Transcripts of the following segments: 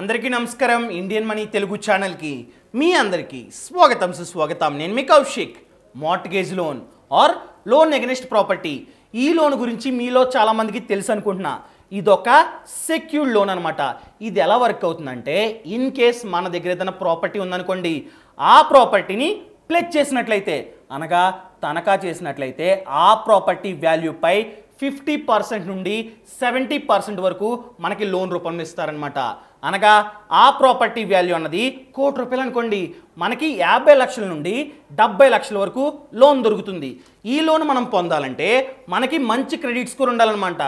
అందరికీ నమస్కారం Indian money Telugu ఛానల్కి మీ అందరికీ స్వాగతం సుస్వాగతం నేను మీ Kaushik mortgage loan or loan against property ఈ లోన్ గురించి మీలో చాలామందికి తెలుసు అనుకుంటున్నా ఇదొక సెక్యూర్డ్ లోన్ అనమాట ఇది ఎలా వర్క్ అవుతుందంటే ఇన్ కేస్ మన దగ్గర ఏదైనా ప్రాపర్టీ ఉందనుకోండి ఆ ప్రాపర్టీని ప్లెచ్ చేసినట్లయితే అనగా తనఖా చేసినట్లయితే ఆ ప్రాపర్టీ వాల్యూపై ఫిఫ్టీ పర్సెంట్ నుండి సెవెంటీ పర్సెంట్ వరకు మనకి లోన్ రూపంలో ఇస్తారనమాట అనగా ఆ ప్రాపర్టీ వాల్యూ అన్నది కోటి రూపాయలు అనుకోండి మనకి యాభై లక్షల నుండి డెబ్బై లక్షల వరకు లోన్ దొరుకుతుంది ఈ లోన్ మనం పొందాలంటే మనకి మంచి క్రెడిట్ స్కోర్ ఉండాలన్నమాట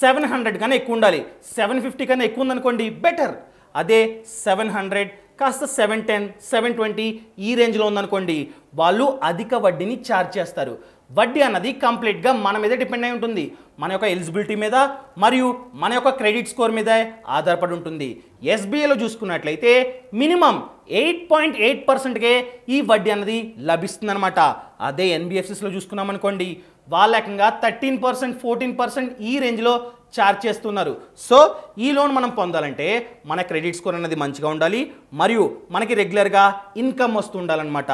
సెవెన్ హండ్రెడ్ కన్నా ఎక్కువ ఉండాలి సెవెన్ ఫిఫ్టీ కన్నా ఎక్కువ ఉందనుకోండి బెటర్ అదే సెవెన్ హండ్రెడ్ కాస్త సెవెన్ టెన్ సెవెన్ ట్వంటీ ఈ రేంజ్లో ఉందనుకోండి వాళ్ళు అధిక వడ్డీని ఛార్జ్ చేస్తారు వడ్డీ అన్నది కంప్లీట్గా మన మీద డిపెండ్ అయి ఉంటుంది మన యొక్క ఎలిజిబిలిటీ మీద మరియు మన యొక్క క్రెడిట్ స్కోర్ మీద ఆధారపడి ఉంటుంది ఎస్బీఐలో చూసుకున్నట్లయితే మినిమం ఎయిట్ పాయింట్ ఎయిట్ పర్సెంట్కే ఈ వడ్డీ అన్నది లభిస్తుందన్నమాట అదే ఎన్బిఎఫ్సిస్లో చూసుకున్నాం అనుకోండి వాళ్ళ ఏకంగా థర్టీన్ పర్సెంట్ ఫోర్టీన్ పర్సెంట్ ఈ రేంజ్లో ఛార్జ్ చేస్తున్నారు సో ఈ లోన్ మనం పొందాలంటే మన క్రెడిట్ స్కోర్ అనేది మంచిగా ఉండాలి మరియు మనకి రెగ్యులర్గా ఇన్కమ్ వస్తూ ఉండాలన్నమాట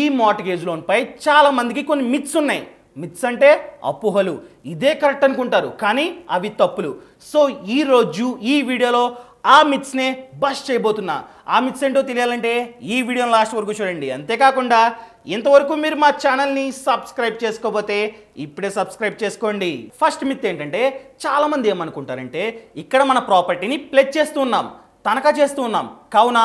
ఈ మోటగేజ్ లోన్పై చాలామందికి కొన్ని మిత్స్ ఉన్నాయి మిత్స్ అంటే అపోహలు ఇదే కరెక్ట్ అనుకుంటారు కానీ అవి తప్పులు సో ఈరోజు ఈ వీడియోలో ఆ మిత్స్నే బస్ చేయబోతున్నా ఆ మిత్స్ ఏంటో తెలియాలంటే ఈ వీడియోని లాస్ట్ వరకు చూడండి అంతేకాకుండా ఇంతవరకు మీరు మా ఛానల్ని సబ్స్క్రైబ్ చేసుకోకపోతే ఇప్పుడే సబ్స్క్రైబ్ చేసుకోండి ఫస్ట్ మిత్ ఏంటంటే చాలామంది ఏమనుకుంటారంటే ఇక్కడ మన ప్రాపర్టీని ప్లెచ్ చేస్తూ ఉన్నాం తనఖా చేస్తూ ఉన్నాం కావున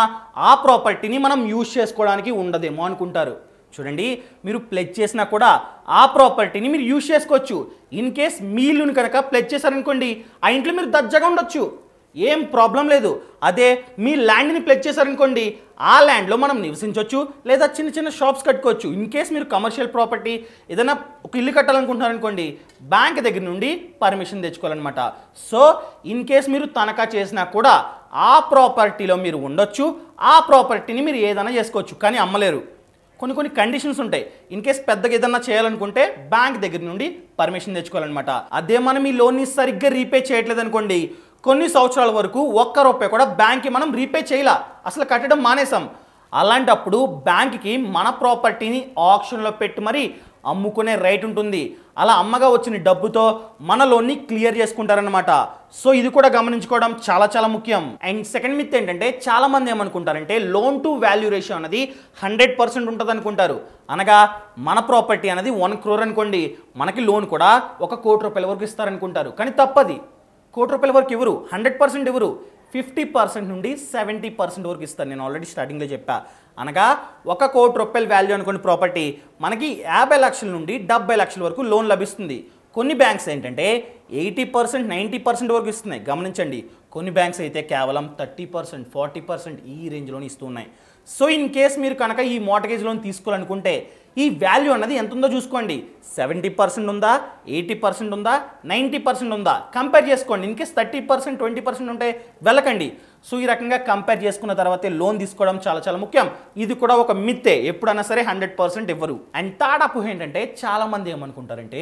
ఆ ప్రాపర్టీని మనం యూజ్ చేసుకోవడానికి ఉండదేమో అనుకుంటారు చూడండి మీరు ప్లెచ్ చేసినా కూడా ఆ ప్రాపర్టీని మీరు యూజ్ చేసుకోవచ్చు ఇన్ కేస్ మీ ఇల్లుని కనుక ప్లెచ్ చేశారనుకోండి ఆ ఇంట్లో మీరు దర్జాగా ఉండొచ్చు ఏం ప్రాబ్లం లేదు అదే మీ ల్యాండ్ని ప్లెచ్ చేశారనుకోండి ఆ ల్యాండ్లో మనం నివసించవచ్చు లేదా చిన్న చిన్న షాప్స్ కట్టుకోవచ్చు ఇన్ కేస్ మీరు కమర్షియల్ ప్రాపర్టీ ఏదైనా ఒక ఇల్లు కట్టాలనుకుంటున్నారనుకోండి బ్యాంక్ దగ్గర నుండి పర్మిషన్ తెచ్చుకోవాలన్నమాట సో ఇన్ కేస్ మీరు తనఖా చేసినా కూడా ఆ ప్రాపర్టీలో మీరు ఉండొచ్చు ఆ ప్రాపర్టీని మీరు ఏదైనా చేసుకోవచ్చు కానీ అమ్మలేరు కొన్ని కొన్ని కండిషన్స్ ఉంటాయి ఇన్ కేస్ పెద్దగా ఏదన్నా చేయాలనుకుంటే బ్యాంక్ దగ్గర నుండి పర్మిషన్ తెచ్చుకోవాలన్నమాట అదే మనం ఈ లోన్ని సరిగ్గా రీపే చేయట్లేదు అనుకోండి కొన్ని సంవత్సరాల వరకు ఒక్క రూపాయి కూడా బ్యాంక్కి మనం రీపే చేయాల అసలు కట్టడం మానేసాం అలాంటప్పుడు బ్యాంక్కి మన ప్రాపర్టీని ఆప్షన్లో పెట్టి మరి అమ్ముకునే రైట్ ఉంటుంది అలా అమ్మగా వచ్చిన డబ్బుతో మన లోన్ని క్లియర్ చేసుకుంటారనమాట సో ఇది కూడా గమనించుకోవడం చాలా చాలా ముఖ్యం అండ్ సెకండ్ మిత్ ఏంటంటే చాలామంది ఏమనుకుంటారంటే లోన్ టు వాల్యూ రేషియో అనేది హండ్రెడ్ పర్సెంట్ ఉంటుంది అనుకుంటారు అనగా మన ప్రాపర్టీ అనేది వన్ క్రోర్ అనుకోండి మనకి లోన్ కూడా ఒక కోటి రూపాయల వరకు ఇస్తారనుకుంటారు కానీ తప్పది కోటి రూపాయల వరకు ఇవ్వరు హండ్రెడ్ పర్సెంట్ ఇవ్వరు ఫిఫ్టీ పర్సెంట్ నుండి సెవెంటీ పర్సెంట్ వరకు ఇస్తాను నేను ఆల్రెడీ స్టార్టింగ్లో చెప్పా అనగా ఒక కోటి రూపాయల వాల్యూ అనుకున్న ప్రాపర్టీ మనకి యాభై లక్షల నుండి డెబ్బై లక్షల వరకు లోన్ లభిస్తుంది కొన్ని బ్యాంక్స్ ఏంటంటే ఎయిటీ పర్సెంట్ నైంటీ పర్సెంట్ వరకు ఇస్తున్నాయి గమనించండి కొన్ని బ్యాంక్స్ అయితే కేవలం థర్టీ పర్సెంట్ ఫార్టీ పర్సెంట్ ఈ రేంజ్లోనే ఇస్తున్నాయి సో ఇన్ కేస్ మీరు కనుక ఈ మోటగేజ్ లోన్ తీసుకోవాలనుకుంటే ఈ వాల్యూ అన్నది ఎంత ఉందో చూసుకోండి సెవెంటీ పర్సెంట్ ఉందా ఎయిటీ పర్సెంట్ ఉందా నైంటీ పర్సెంట్ ఉందా కంపేర్ చేసుకోండి in case thirty percent twenty percent ఉంటే వెళ్ళకండి సో ఈ రకంగా కంపేర్ చేసుకున్న తర్వాతే లోన్ తీసుకోవడం చాలా చాలా ముఖ్యం ఇది కూడా ఒక మిత్తే ఎప్పుడైనా సరే హండ్రెడ్ పర్సెంట్ ఇవ్వరు అండ్ థర్డ్ అప్పు ఏంటంటే చాలామంది ఏమనుకుంటారంటే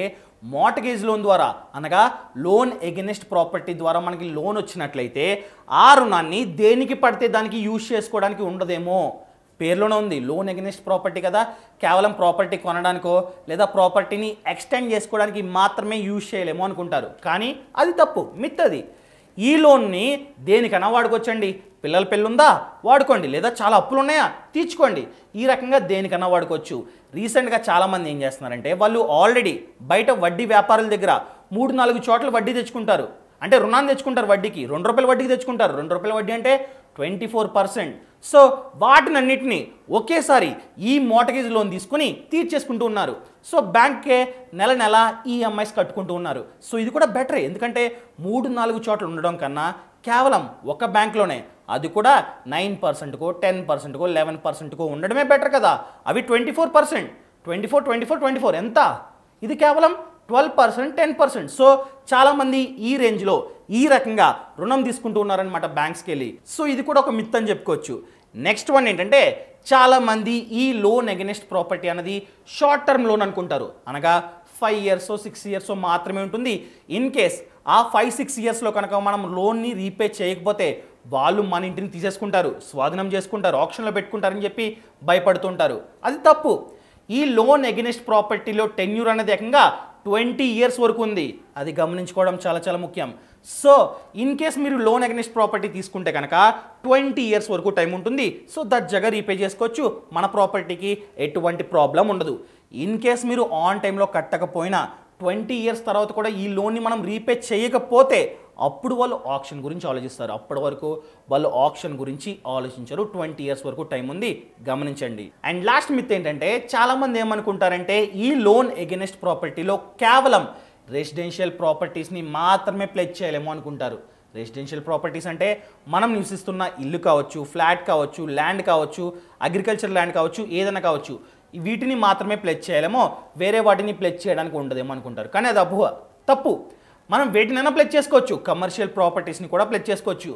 మోటగేజ్ లోన్ ద్వారా అనగా లోన్ ఎగెనిస్ట్ ప్రాపర్టీ ద్వారా మనకి లోన్ వచ్చినట్లయితే ఆ రుణాన్ని దేనికి పడితే దానికి యూజ్ చేసుకోవడానికి ఉండదేమో పేర్లోనే ఉంది లోన్ ఎగ్నెస్ట్ ప్రాపర్టీ కదా కేవలం ప్రాపర్టీ కొనడానికో లేదా ప్రాపర్టీని ఎక్స్టెండ్ చేసుకోవడానికి మాత్రమే యూజ్ చేయలేము అనుకుంటారు కానీ అది తప్పు మిత్ అది ఈ లోన్ని దేనికైనా వాడుకోవచ్చండి పిల్లల పెళ్ళి ఉందా వాడుకోండి లేదా చాలా అప్పులు ఉన్నాయా తీర్చుకోండి ఈ రకంగా దేనికైనా వాడుకోవచ్చు రీసెంట్గా చాలామంది ఏం చేస్తున్నారంటే వాళ్ళు ఆల్రెడీ బయట వడ్డీ వ్యాపారుల దగ్గర మూడు నాలుగు చోట్ల వడ్డీ తెచ్చుకుంటారు అంటే రుణాన్ని తెచ్చుకుంటారు వడ్డీకి రెండు రూపాయల వడ్డీకి తెచ్చుకుంటారు రెండు రూపాయల వడ్డీ అంటే ట్వంటీ ఫోర్ పర్సెంట్ సో వాటినన్నిటినీ ఒకేసారి ఈ మోటగేజ్ లోన్ తీసుకుని తీర్చేసుకుంటూ ఉన్నారు సో బ్యాంక్కే నెల నెల ఈఎంఐస్ e కట్టుకుంటూ ఉన్నారు సో ఇది కూడా బెటర్ ఎందుకంటే మూడు నాలుగు చోట్ల ఉండడం కన్నా కేవలం ఒక బ్యాంక్లోనే అది కూడా నైన్ పర్సెంట్కో టెన్ పర్సెంట్కో లెవెన్ పర్సెంట్కో ఉండడమే బెటర్ కదా అవి twenty four percent twenty four twenty four twenty four ఎంత ఇది కేవలం twelve percent ten percent so చాలామంది ఈ రేంజ్లో ఈ రకంగా రుణం తీసుకుంటూ ఉన్నారనమాట బ్యాంక్స్కి వెళ్ళి సో ఇది కూడా ఒక మిత్ అని చెప్పుకోవచ్చు నెక్స్ట్ వన్ ఏంటంటే చాలామంది ఈ లోన్ అగెనెస్ట్ ప్రాపర్టీ అనేది షార్ట్ టర్మ్ లోన్ అనుకుంటారు అనగా ఫైవ్ ఇయర్స్ సిక్స్ ఇయర్స్ మాత్రమే ఉంటుంది ఇన్ కేస్ ఆ ఫైవ్ సిక్స్ ఇయర్స్లో కనుక మనం లోన్ని రీపే చేయకపోతే వాళ్ళు మన ఇంటిని తీసేసుకుంటారు స్వాధీనం చేసుకుంటారు ఆప్షన్లో పెట్టుకుంటారని చెప్పి భయపడుతుంటారు అది తప్పు ఈ లోన్ అగెనెస్ట్ ప్రాపర్టీలో టెన్యూర్ అనేది ఏకంగా ట్వంటీ ఇయర్స్ వరకు ఉంది అది గమనించుకోవడం చాలా చాలా ముఖ్యం సో ఇన్ కేస్ మీరు లోన్ అగెనిస్ట్ ప్రాపర్టీ తీసుకుంటే కనుక ట్వంటీ ఇయర్స్ వరకు టైం ఉంటుంది సో దట్ జగ రీపే చేసుకోవచ్చు మన ప్రాపర్టీకి ఎటువంటి ప్రాబ్లం ఉండదు ఇన్ కేస్ మీరు ఆన్ టైంలో కట్టకపోయినా ట్వంటీ ఇయర్స్ తర్వాత కూడా ఈ లోన్ని మనం రీపే చేయకపోతే అప్పుడు వాళ్ళు ఆప్షన్ గురించి ఆలోచిస్తారు అప్పటి వరకు వాళ్ళు ఆప్షన్ గురించి ఆలోచించరు ట్వంటీ ఇయర్స్ వరకు టైం ఉంది గమనించండి అండ్ లాస్ట్ మిత్ ఏంటంటే చాలామంది ఏమనుకుంటారంటే ఈ లోన్ ఎగెనెస్ట్ ప్రాపర్టీలో కేవలం రెసిడెన్షియల్ ప్రాపర్టీస్ని మాత్రమే ప్లెచ్ చేయలేము అనుకుంటారు రెసిడెన్షియల్ ప్రాపర్టీస్ అంటే మనం నివసిస్తున్న ఇల్లు కావచ్చు ఫ్లాట్ కావచ్చు ల్యాండ్ కావచ్చు అగ్రికల్చర్ ల్యాండ్ కావచ్చు ఏదైనా కావచ్చు వీటిని మాత్రమే ప్లెచ్ చేయలేమో వేరే వాటిని ప్లెచ్ చేయడానికి ఉండదేమో అనుకుంటారు కానీ అది అబ్బు తప్పు మనం వేటినైనా ప్లెచ్ చేసుకోవచ్చు కమర్షియల్ ప్రాపర్టీస్ని కూడా ప్లెచ్ చేసుకోవచ్చు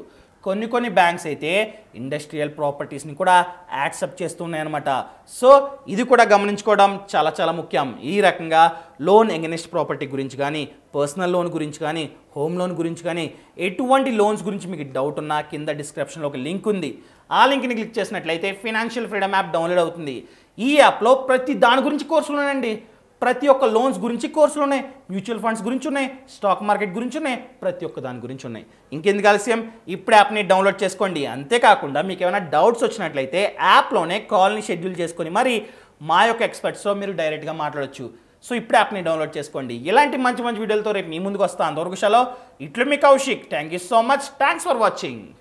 కొన్ని కొన్ని బ్యాంక్స్ అయితే ఇండస్ట్రియల్ ప్రాపర్టీస్ని కూడా యాక్సెప్ట్ చేస్తున్నాయన్నమాట సో ఇది కూడా గమనించుకోవడం చాలా చాలా ముఖ్యం ఈ రకంగా లోన్ ఎగెనిస్ట్ ప్రాపర్టీ గురించి కానీ పర్సనల్ లోన్ గురించి కానీ హోమ్ లోన్ గురించి కానీ ఎటువంటి లోన్స్ గురించి మీకు డౌట్ ఉన్నా కింద డిస్క్రిప్షన్లో ఒక లింక్ ఉంది ఆ లింక్ని క్లిక్ చేసినట్లయితే ఫినాన్షియల్ ఫ్రీడమ్ యాప్ డౌన్లోడ్ అవుతుంది ఈ యాప్లో ప్రతి దాని గురించి కోర్సులు ఉన్నాయండి ప్రతి ఒక్క లోన్స్ గురించి కోర్సులు ఉన్నాయి మ్యూచువల్ ఫండ్స్ గురించి ఉన్నాయి స్టాక్ మార్కెట్ గురించి ఉన్నాయి ప్రతి ఒక్క దాని గురించి ఉన్నాయి ఇంకెందుకు ఆలస్యం ఇప్పుడు యాప్ని డౌన్లోడ్ చేసుకోండి అంతేకాకుండా మీకు ఏమైనా డౌట్స్ వచ్చినట్లయితే యాప్లోనే కాల్ని షెడ్యూల్ చేసుకొని మరి మా యొక్క ఎక్స్పర్ట్స్తో మీరు డైరెక్ట్గా మాట్లాడచ్చు సో ఇప్పుడు యాప్ని డౌన్లోడ్ చేసుకోండి ఇలాంటి మంచి మంచి వీడియోలతో రేపు మీ ముందుకు వస్తాను అంతవరకు షాలో ఇట్లు మీ Kaushik thank you so much thanks for watching